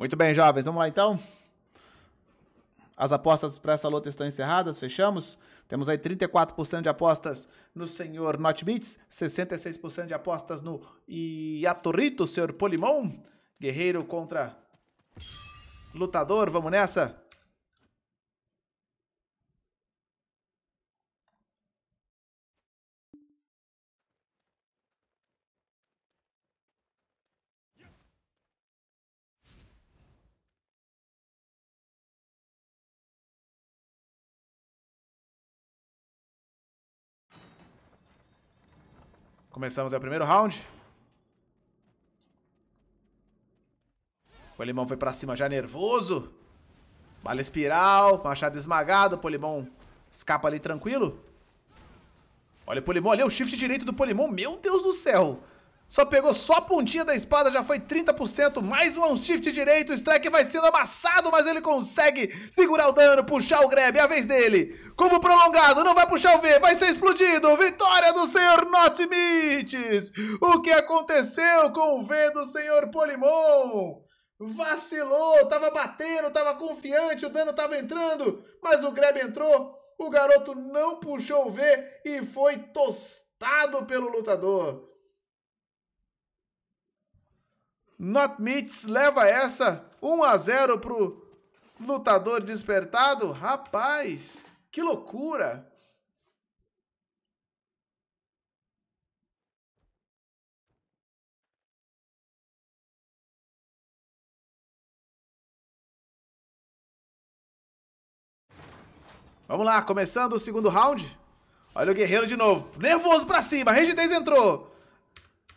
Muito bem, jovens, vamos lá então? As apostas para essa luta estão encerradas, fechamos? Temos aí 34% de apostas no senhor Notbits, 66% de apostas no Iatorito, senhor Polimon. Guerreiro contra lutador, vamos nessa? Começamos o primeiro round. O Polimão foi pra cima já nervoso. Bala espiral, machado esmagado. Polimão escapa ali tranquilo. Olha o Polimão ali, é o shift direito do Polimão. Meu Deus do céu! Só pegou só a pontinha da espada, já foi 30%. Mais um shift direito. O strike vai sendo amassado, mas ele consegue segurar o dano, puxar o grab. É a vez dele. Como prolongado, não vai puxar o V, vai ser explodido. Vitória do senhor Notmites. O que aconteceu com o V do senhor Polimon? Vacilou, tava batendo, tava confiante, o dano tava entrando, mas o grab entrou. O garoto não puxou o V e foi tostado pelo lutador. Not Meats leva essa 1 a 0 pro lutador despertado. Rapaz, que loucura! Vamos lá, começando o segundo round. Olha o guerreiro de novo. Nervoso pra cima. Rigidez entrou.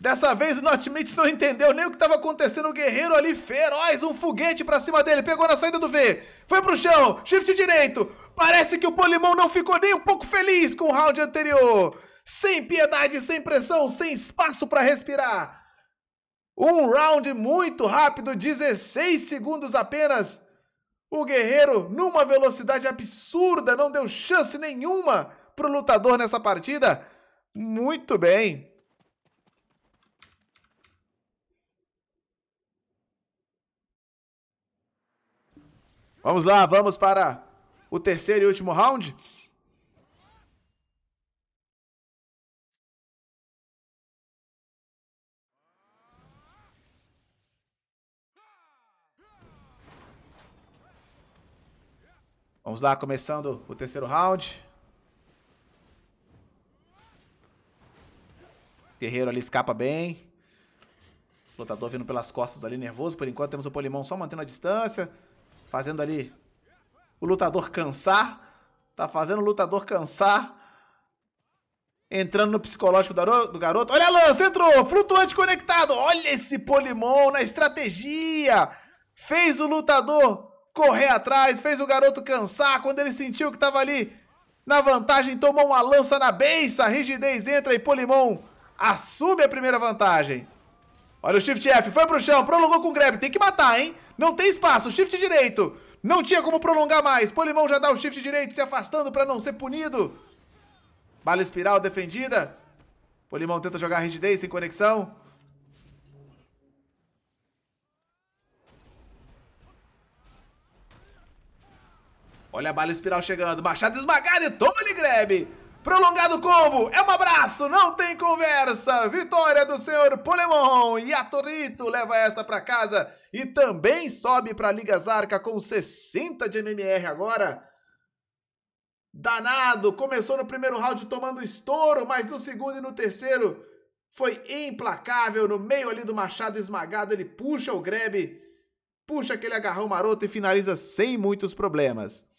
Dessa vez o Notmitz não entendeu nem o que estava acontecendo. O guerreiro ali feroz, um foguete para cima dele, pegou na saída do V, foi pro chão, shift direito. Parece que o Polimão não ficou nem um pouco feliz com o round anterior. Sem piedade, sem pressão, sem espaço para respirar. Um round muito rápido, 16 segundos apenas. O guerreiro, numa velocidade absurda, não deu chance nenhuma pro lutador nessa partida. Muito bem. Vamos lá, vamos para o terceiro e último round. Vamos lá, começando o terceiro round. Guerreiro ali escapa bem. Lutador vindo pelas costas ali, nervoso. Por enquanto temos o Polimão só mantendo a distância. Fazendo ali o lutador cansar. Tá fazendo o lutador cansar. Entrando no psicológico do garoto. Olha a lança, entrou! Flutuante conectado! Olha esse Polimon na estratégia! Fez o lutador correr atrás, fez o garoto cansar. Quando ele sentiu que estava ali na vantagem, tomou uma lança na beiça. Rigidez entra e Polimon assume a primeira vantagem. Olha o Shift F, foi pro chão, prolongou com o grab. Tem que matar, hein? Não tem espaço, shift direito. Não tinha como prolongar mais. Polimão já dá o shift direito, se afastando para não ser punido. Bala espiral defendida. Polimão tenta jogar rigidez sem conexão. Olha a bala espiral chegando. Machado esmagado e toma ele grab. Prolongado combo, é um abraço, não tem conversa. Vitória do senhor Polemon e a Torito leva essa para casa e também sobe para Liga Zarca com 60 de MMR agora. Danado, começou no primeiro round tomando estouro, mas no segundo e no terceiro foi implacável. No meio ali do machado esmagado, ele puxa o grab, puxa aquele agarrão maroto e finaliza sem muitos problemas.